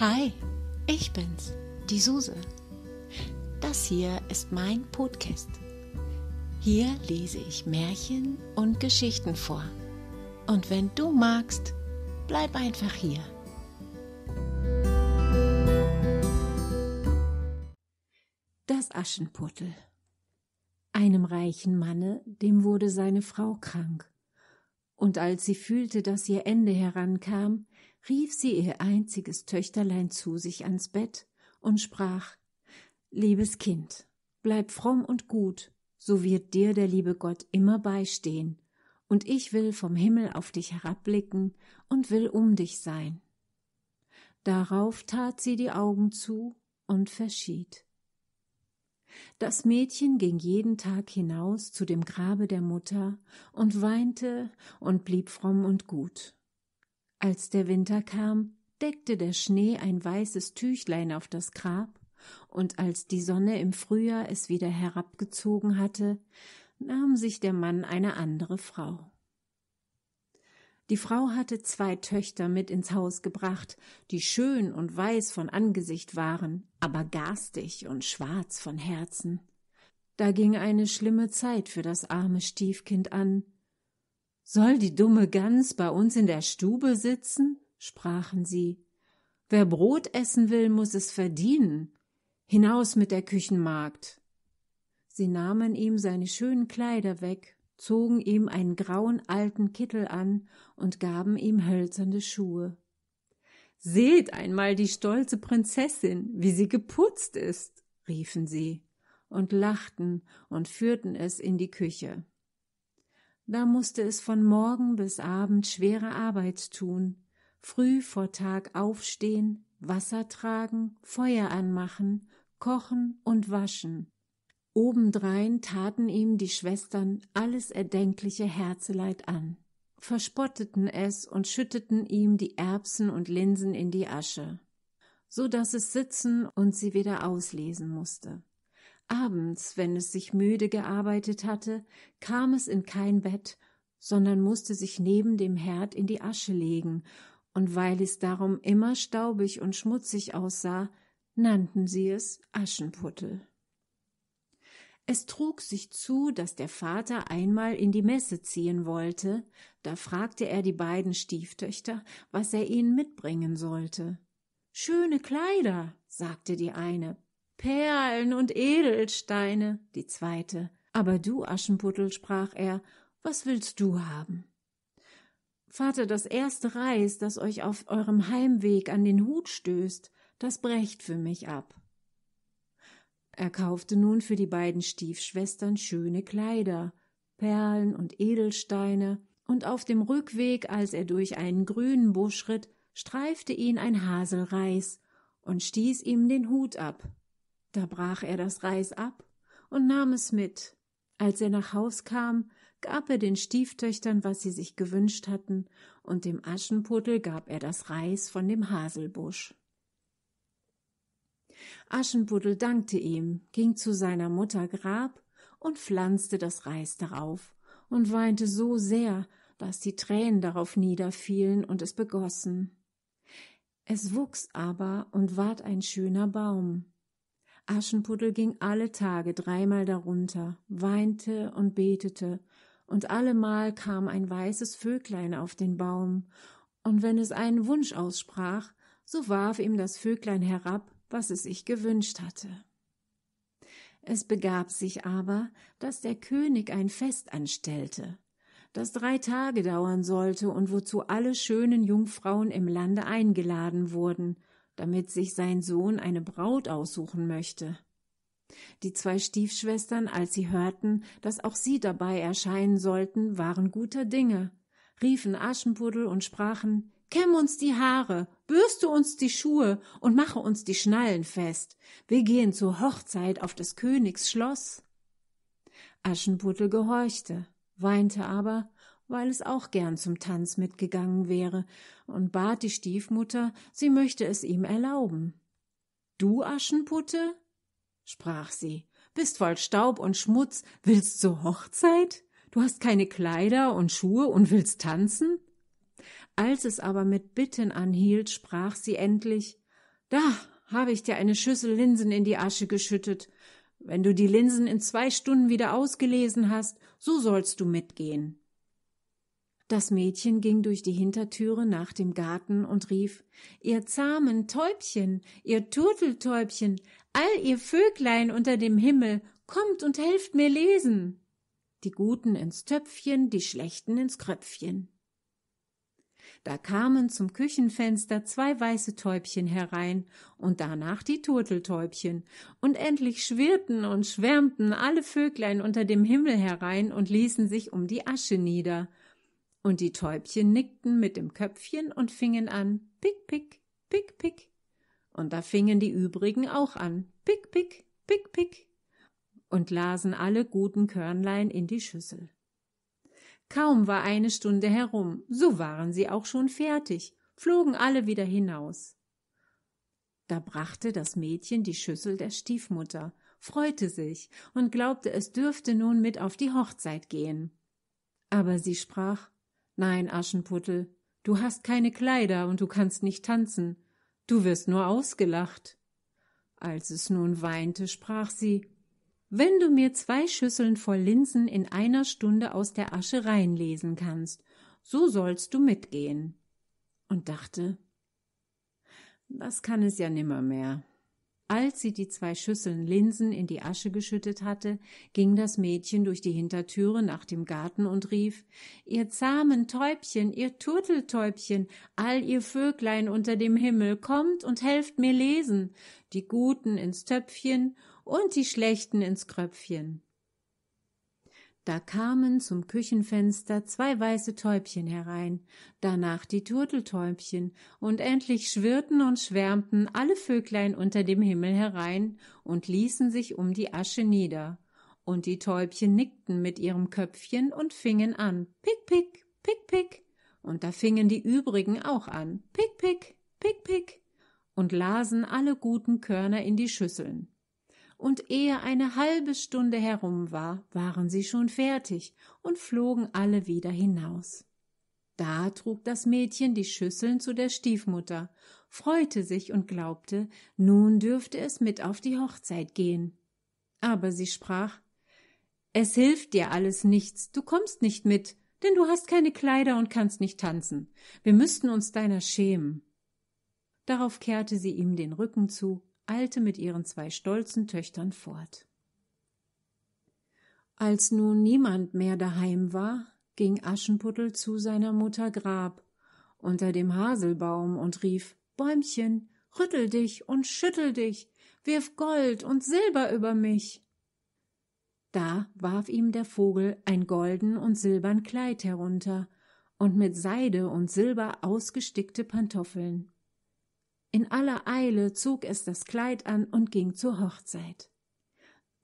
Hi, ich bin's, die Suse. Das hier ist mein Podcast. Hier lese ich Märchen und Geschichten vor. Und wenn du magst, bleib einfach hier. Das Aschenputtel. Einem reichen Manne, dem wurde seine Frau krank. Und als sie fühlte, dass ihr Ende herankam, rief sie ihr einziges Töchterlein zu sich ans Bett und sprach Liebes Kind, bleib fromm und gut, so wird dir der liebe Gott immer beistehen, und ich will vom Himmel auf dich herabblicken und will um dich sein. Darauf tat sie die Augen zu und verschied. Das Mädchen ging jeden Tag hinaus zu dem Grabe der Mutter und weinte und blieb fromm und gut. Als der Winter kam, deckte der Schnee ein weißes Tüchlein auf das Grab, und als die Sonne im Frühjahr es wieder herabgezogen hatte, nahm sich der Mann eine andere Frau. Die Frau hatte zwei Töchter mit ins Haus gebracht, die schön und weiß von Angesicht waren, aber garstig und schwarz von Herzen. Da ging eine schlimme Zeit für das arme Stiefkind an, soll die dumme Gans bei uns in der Stube sitzen? sprachen sie. Wer Brot essen will, muß es verdienen. Hinaus mit der Küchenmagd. Sie nahmen ihm seine schönen Kleider weg, zogen ihm einen grauen alten Kittel an und gaben ihm hölzerne Schuhe. Seht einmal die stolze Prinzessin, wie sie geputzt ist, riefen sie und lachten und führten es in die Küche. Da musste es von Morgen bis Abend schwere Arbeit tun, früh vor Tag aufstehen, Wasser tragen, Feuer anmachen, kochen und waschen. Obendrein taten ihm die Schwestern alles erdenkliche Herzeleid an, verspotteten es und schütteten ihm die Erbsen und Linsen in die Asche, so daß es sitzen und sie wieder auslesen mußte. Abends, wenn es sich müde gearbeitet hatte, kam es in kein Bett, sondern musste sich neben dem Herd in die Asche legen, und weil es darum immer staubig und schmutzig aussah, nannten sie es Aschenputtel. Es trug sich zu, dass der Vater einmal in die Messe ziehen wollte, da fragte er die beiden Stieftöchter, was er ihnen mitbringen sollte. Schöne Kleider, sagte die eine, Perlen und Edelsteine, die zweite. Aber du, Aschenputtel, sprach er, was willst du haben? Vater, das erste Reis, das euch auf eurem Heimweg an den Hut stößt, das brecht für mich ab. Er kaufte nun für die beiden Stiefschwestern schöne Kleider, Perlen und Edelsteine, und auf dem Rückweg, als er durch einen grünen Busch ritt, streifte ihn ein Haselreis und stieß ihm den Hut ab, da brach er das Reis ab und nahm es mit. Als er nach Haus kam, gab er den Stieftöchtern, was sie sich gewünscht hatten, und dem Aschenputtel gab er das Reis von dem Haselbusch. Aschenputtel dankte ihm, ging zu seiner Mutter Grab und pflanzte das Reis darauf und weinte so sehr, dass die Tränen darauf niederfielen und es begossen. Es wuchs aber und ward ein schöner Baum, Aschenputtel ging alle Tage dreimal darunter, weinte und betete, und allemal kam ein weißes Vöglein auf den Baum, und wenn es einen Wunsch aussprach, so warf ihm das Vöglein herab, was es sich gewünscht hatte. Es begab sich aber, dass der König ein Fest anstellte, das drei Tage dauern sollte und wozu alle schönen Jungfrauen im Lande eingeladen wurden, damit sich sein Sohn eine Braut aussuchen möchte. Die zwei Stiefschwestern, als sie hörten, dass auch sie dabei erscheinen sollten, waren guter Dinge, riefen Aschenputtel und sprachen Kämm uns die Haare, bürste uns die Schuhe und mache uns die Schnallen fest. Wir gehen zur Hochzeit auf des Königs Schloss. Aschenputtel gehorchte, weinte aber weil es auch gern zum Tanz mitgegangen wäre und bat die Stiefmutter, sie möchte es ihm erlauben. Du Aschenputte? sprach sie, bist voll Staub und Schmutz, willst zur Hochzeit? Du hast keine Kleider und Schuhe und willst tanzen? Als es aber mit Bitten anhielt, sprach sie endlich Da habe ich dir eine Schüssel Linsen in die Asche geschüttet. Wenn du die Linsen in zwei Stunden wieder ausgelesen hast, so sollst du mitgehen. Das Mädchen ging durch die Hintertüre nach dem Garten und rief Ihr zahmen Täubchen, ihr Turteltäubchen, all ihr Vöglein unter dem Himmel, kommt und helft mir lesen. Die Guten ins Töpfchen, die Schlechten ins Kröpfchen. Da kamen zum Küchenfenster zwei weiße Täubchen herein und danach die Turteltäubchen, und endlich schwirrten und schwärmten alle Vöglein unter dem Himmel herein und ließen sich um die Asche nieder, und die Täubchen nickten mit dem Köpfchen und fingen an Pick, pick, pick, pick. Und da fingen die übrigen auch an Pick, pick, pick, pick und lasen alle guten Körnlein in die Schüssel. Kaum war eine Stunde herum, so waren sie auch schon fertig, flogen alle wieder hinaus. Da brachte das Mädchen die Schüssel der Stiefmutter, freute sich und glaubte, es dürfte nun mit auf die Hochzeit gehen. Aber sie sprach Nein, Aschenputtel, du hast keine Kleider und du kannst nicht tanzen. Du wirst nur ausgelacht. Als es nun weinte, sprach sie Wenn du mir zwei Schüsseln voll Linsen in einer Stunde aus der Asche reinlesen kannst, so sollst du mitgehen. Und dachte Das kann es ja nimmermehr. Als sie die zwei Schüsseln Linsen in die Asche geschüttet hatte, ging das Mädchen durch die Hintertüre nach dem Garten und rief Ihr zahmen Täubchen, ihr Turteltäubchen, all ihr Vöglein unter dem Himmel, kommt und helft mir lesen, die Guten ins Töpfchen und die Schlechten ins Kröpfchen. Da kamen zum Küchenfenster zwei weiße Täubchen herein, danach die Turteltäubchen, und endlich schwirrten und schwärmten alle Vöglein unter dem Himmel herein und ließen sich um die Asche nieder. Und die Täubchen nickten mit ihrem Köpfchen und fingen an, pick, pick, pick, pick. Und da fingen die übrigen auch an, pick, pick, pick, pick, und lasen alle guten Körner in die Schüsseln und ehe eine halbe Stunde herum war, waren sie schon fertig und flogen alle wieder hinaus. Da trug das Mädchen die Schüsseln zu der Stiefmutter, freute sich und glaubte, nun dürfte es mit auf die Hochzeit gehen. Aber sie sprach Es hilft dir alles nichts, du kommst nicht mit, denn du hast keine Kleider und kannst nicht tanzen. Wir müssten uns deiner schämen. Darauf kehrte sie ihm den Rücken zu eilte mit ihren zwei stolzen Töchtern fort. Als nun niemand mehr daheim war, ging Aschenputtel zu seiner Mutter Grab unter dem Haselbaum und rief Bäumchen, rüttel dich und schüttel dich, wirf Gold und Silber über mich. Da warf ihm der Vogel ein golden und silbern Kleid herunter und mit Seide und Silber ausgestickte Pantoffeln. In aller Eile zog es das Kleid an und ging zur Hochzeit.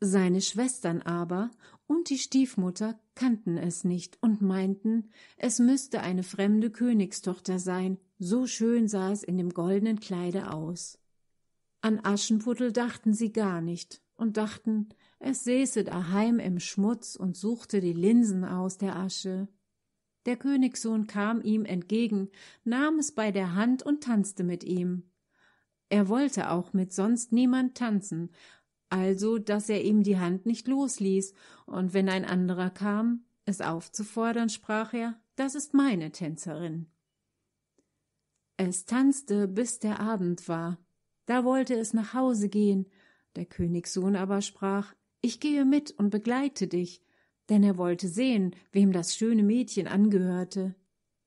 Seine Schwestern aber und die Stiefmutter kannten es nicht und meinten, es müsste eine fremde Königstochter sein, so schön sah es in dem goldenen Kleide aus. An Aschenputtel dachten sie gar nicht und dachten, es säße daheim im Schmutz und suchte die Linsen aus der Asche. Der Königssohn kam ihm entgegen, nahm es bei der Hand und tanzte mit ihm. Er wollte auch mit sonst niemand tanzen, also dass er ihm die Hand nicht losließ, und wenn ein anderer kam, es aufzufordern, sprach er, das ist meine Tänzerin. Es tanzte, bis der Abend war. Da wollte es nach Hause gehen, der Königssohn aber sprach, ich gehe mit und begleite dich, denn er wollte sehen, wem das schöne Mädchen angehörte.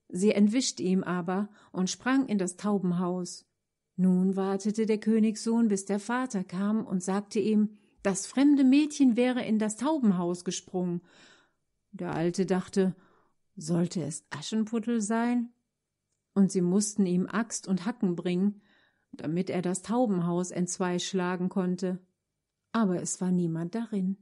Sie entwischt ihm aber und sprang in das Taubenhaus. Nun wartete der Königssohn, bis der Vater kam und sagte ihm, das fremde Mädchen wäre in das Taubenhaus gesprungen. Der Alte dachte, sollte es Aschenputtel sein? Und sie mussten ihm Axt und Hacken bringen, damit er das Taubenhaus entzweischlagen konnte. Aber es war niemand darin.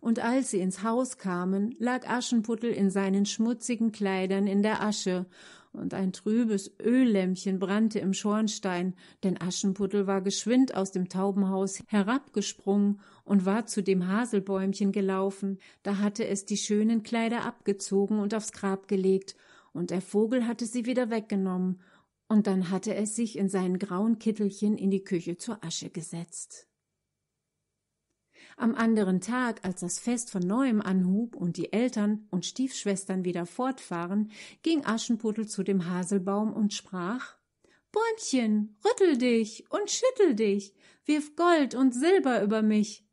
Und als sie ins Haus kamen, lag Aschenputtel in seinen schmutzigen Kleidern in der Asche und ein trübes Öllämpchen brannte im Schornstein, denn Aschenputtel war geschwind aus dem Taubenhaus herabgesprungen und war zu dem Haselbäumchen gelaufen, da hatte es die schönen Kleider abgezogen und aufs Grab gelegt, und der Vogel hatte sie wieder weggenommen, und dann hatte es sich in seinen grauen Kittelchen in die Küche zur Asche gesetzt. Am anderen Tag, als das Fest von neuem anhub und die Eltern und Stiefschwestern wieder fortfahren, ging Aschenputtel zu dem Haselbaum und sprach Bäumchen, rüttel dich und schüttel dich, wirf Gold und Silber über mich.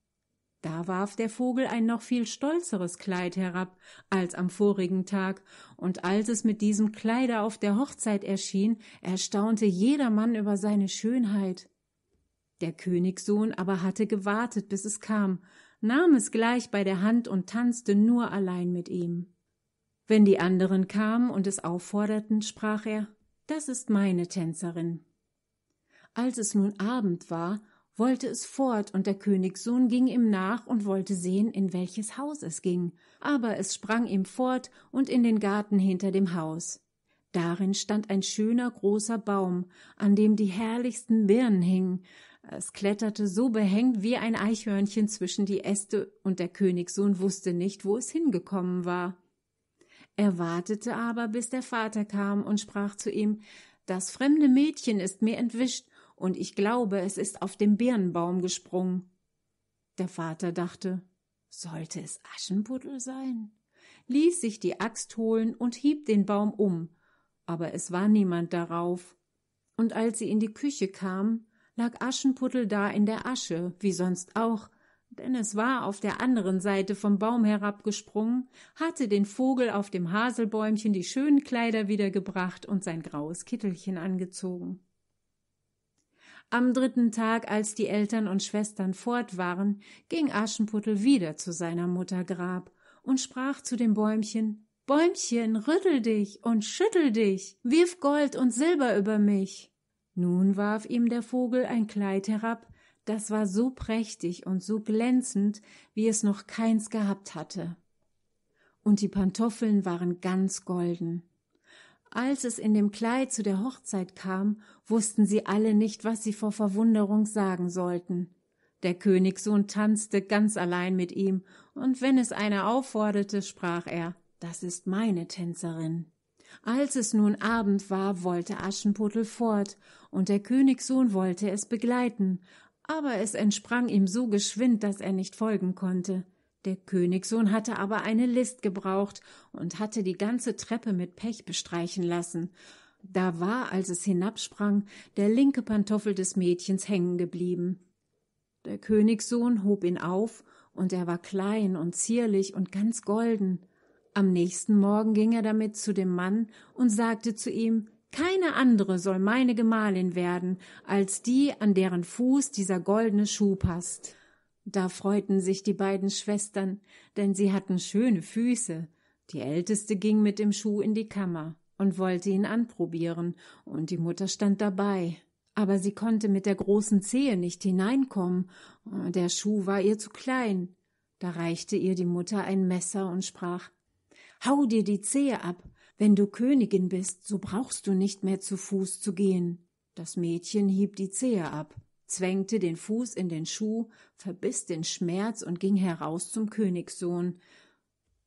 Da warf der Vogel ein noch viel stolzeres Kleid herab als am vorigen Tag, und als es mit diesem Kleider auf der Hochzeit erschien, erstaunte jedermann über seine Schönheit. Der Königssohn aber hatte gewartet, bis es kam, nahm es gleich bei der Hand und tanzte nur allein mit ihm. Wenn die anderen kamen und es aufforderten, sprach er Das ist meine Tänzerin. Als es nun Abend war, wollte es fort, und der Königssohn ging ihm nach und wollte sehen, in welches Haus es ging, aber es sprang ihm fort und in den Garten hinter dem Haus. Darin stand ein schöner großer Baum, an dem die herrlichsten Birnen hingen, es kletterte so behängt wie ein Eichhörnchen zwischen die Äste, und der Königssohn wusste nicht, wo es hingekommen war. Er wartete aber, bis der Vater kam und sprach zu ihm Das fremde Mädchen ist mir entwischt, und ich glaube, es ist auf den Birnenbaum gesprungen. Der Vater dachte Sollte es Aschenputtel sein? ließ sich die Axt holen und hieb den Baum um, aber es war niemand darauf. Und als sie in die Küche kam, lag Aschenputtel da in der Asche, wie sonst auch, denn es war auf der anderen Seite vom Baum herabgesprungen, hatte den Vogel auf dem Haselbäumchen die schönen Kleider wiedergebracht und sein graues Kittelchen angezogen. Am dritten Tag, als die Eltern und Schwestern fort waren, ging Aschenputtel wieder zu seiner Mutter Grab und sprach zu dem Bäumchen Bäumchen, rüttel dich und schüttel dich, wirf Gold und Silber über mich. Nun warf ihm der Vogel ein Kleid herab, das war so prächtig und so glänzend, wie es noch keins gehabt hatte. Und die Pantoffeln waren ganz golden. Als es in dem Kleid zu der Hochzeit kam, wussten sie alle nicht, was sie vor Verwunderung sagen sollten. Der Königssohn tanzte ganz allein mit ihm, und wenn es einer aufforderte, sprach er Das ist meine Tänzerin. Als es nun Abend war, wollte Aschenputtel fort, und der Königssohn wollte es begleiten, aber es entsprang ihm so geschwind, dass er nicht folgen konnte. Der Königssohn hatte aber eine List gebraucht und hatte die ganze Treppe mit Pech bestreichen lassen. Da war, als es hinabsprang, der linke Pantoffel des Mädchens hängen geblieben. Der Königssohn hob ihn auf, und er war klein und zierlich und ganz golden. Am nächsten Morgen ging er damit zu dem Mann und sagte zu ihm keine andere soll meine Gemahlin werden, als die, an deren Fuß dieser goldene Schuh passt. Da freuten sich die beiden Schwestern, denn sie hatten schöne Füße. Die älteste ging mit dem Schuh in die Kammer und wollte ihn anprobieren, und die Mutter stand dabei. Aber sie konnte mit der großen Zehe nicht hineinkommen, der Schuh war ihr zu klein. Da reichte ihr die Mutter ein Messer und sprach Hau dir die Zehe ab, wenn du Königin bist, so brauchst du nicht mehr zu Fuß zu gehen. Das Mädchen hieb die Zehe ab, zwängte den Fuß in den Schuh, verbiss den Schmerz und ging heraus zum Königssohn.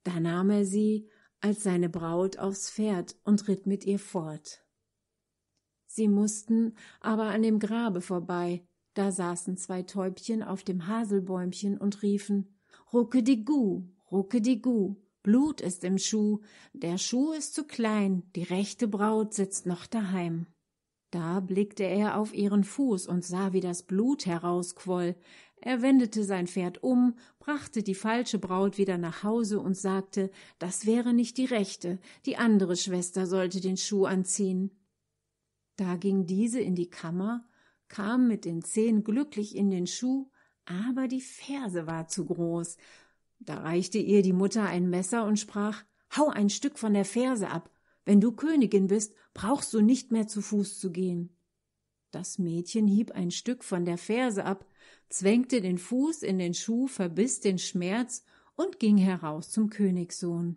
Da nahm er sie als seine Braut aufs Pferd und ritt mit ihr fort. Sie mussten aber an dem Grabe vorbei, da saßen zwei Täubchen auf dem Haselbäumchen und riefen Ruckedigu, Ruckedigu, Blut ist im Schuh, der Schuh ist zu klein, die rechte Braut sitzt noch daheim. Da blickte er auf ihren Fuß und sah, wie das Blut herausquoll. Er wendete sein Pferd um, brachte die falsche Braut wieder nach Hause und sagte, das wäre nicht die rechte, die andere Schwester sollte den Schuh anziehen. Da ging diese in die Kammer, kam mit den Zehen glücklich in den Schuh, aber die Ferse war zu groß, da reichte ihr die Mutter ein Messer und sprach Hau ein Stück von der Ferse ab, wenn du Königin bist, brauchst du nicht mehr zu Fuß zu gehen. Das Mädchen hieb ein Stück von der Ferse ab, zwängte den Fuß in den Schuh, verbiss den Schmerz und ging heraus zum Königssohn.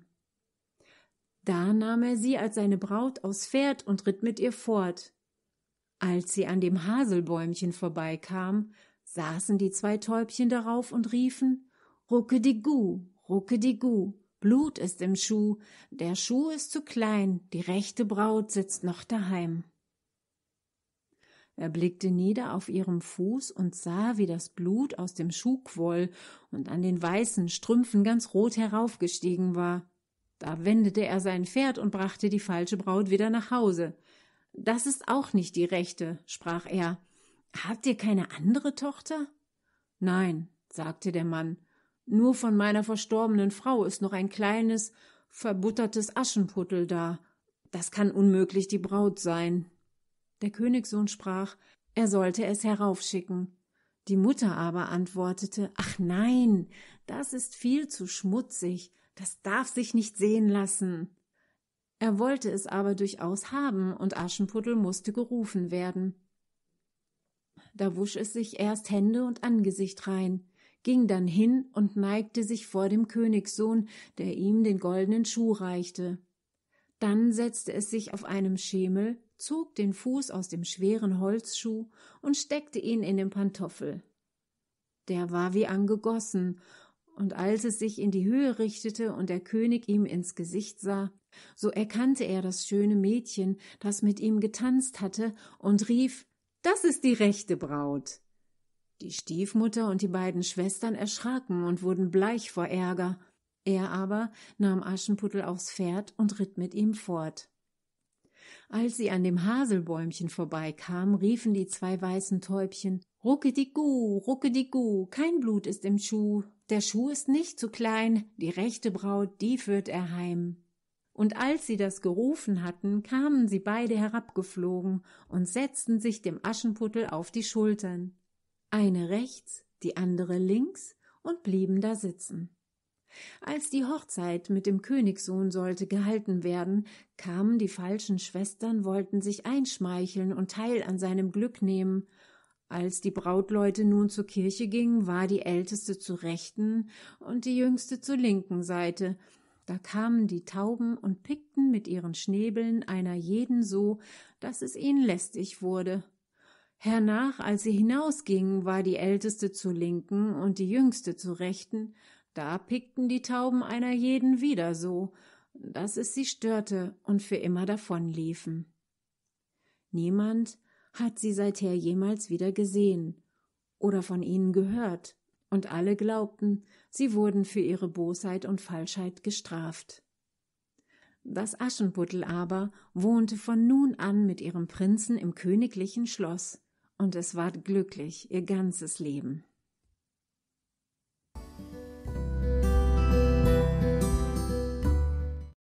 Da nahm er sie als seine Braut aus Pferd und ritt mit ihr fort. Als sie an dem Haselbäumchen vorbeikam, saßen die zwei Täubchen darauf und riefen Ruckedigu, ruckedigu, Blut ist im Schuh, der Schuh ist zu klein, die rechte Braut sitzt noch daheim. Er blickte nieder auf ihrem Fuß und sah, wie das Blut aus dem Schuh quoll und an den weißen Strümpfen ganz rot heraufgestiegen war. Da wendete er sein Pferd und brachte die falsche Braut wieder nach Hause. Das ist auch nicht die rechte, sprach er. Habt ihr keine andere Tochter? Nein, sagte der Mann, nur von meiner verstorbenen Frau ist noch ein kleines, verbuttertes Aschenputtel da. Das kann unmöglich die Braut sein. Der Königssohn sprach, er sollte es heraufschicken. Die Mutter aber antwortete, ach nein, das ist viel zu schmutzig, das darf sich nicht sehen lassen. Er wollte es aber durchaus haben, und Aschenputtel musste gerufen werden. Da wusch es sich erst Hände und Angesicht rein, ging dann hin und neigte sich vor dem Königssohn, der ihm den goldenen Schuh reichte. Dann setzte es sich auf einem Schemel, zog den Fuß aus dem schweren Holzschuh und steckte ihn in den Pantoffel. Der war wie angegossen, und als es sich in die Höhe richtete und der König ihm ins Gesicht sah, so erkannte er das schöne Mädchen, das mit ihm getanzt hatte, und rief Das ist die rechte Braut. Die Stiefmutter und die beiden Schwestern erschraken und wurden bleich vor Ärger. Er aber nahm Aschenputtel aufs Pferd und ritt mit ihm fort. Als sie an dem Haselbäumchen vorbeikamen, riefen die zwei weißen Täubchen Ruckedigu, ruckedigu, kein Blut ist im Schuh, der Schuh ist nicht zu klein, die rechte Braut, die führt er heim. Und als sie das gerufen hatten, kamen sie beide herabgeflogen und setzten sich dem Aschenputtel auf die Schultern eine rechts, die andere links und blieben da sitzen. Als die Hochzeit mit dem Königssohn sollte gehalten werden, kamen die falschen Schwestern, wollten sich einschmeicheln und teil an seinem Glück nehmen. Als die Brautleute nun zur Kirche gingen, war die älteste zur rechten und die jüngste zur linken Seite. Da kamen die Tauben und pickten mit ihren Schnäbeln einer jeden so, daß es ihnen lästig wurde. Hernach, als sie hinausgingen, war die Älteste zur Linken und die Jüngste zur Rechten, da pickten die Tauben einer jeden wieder so, dass es sie störte und für immer davonliefen. Niemand hat sie seither jemals wieder gesehen oder von ihnen gehört, und alle glaubten, sie wurden für ihre Bosheit und Falschheit gestraft. Das Aschenputtel aber wohnte von nun an mit ihrem Prinzen im königlichen Schloss, und es ward glücklich ihr ganzes Leben.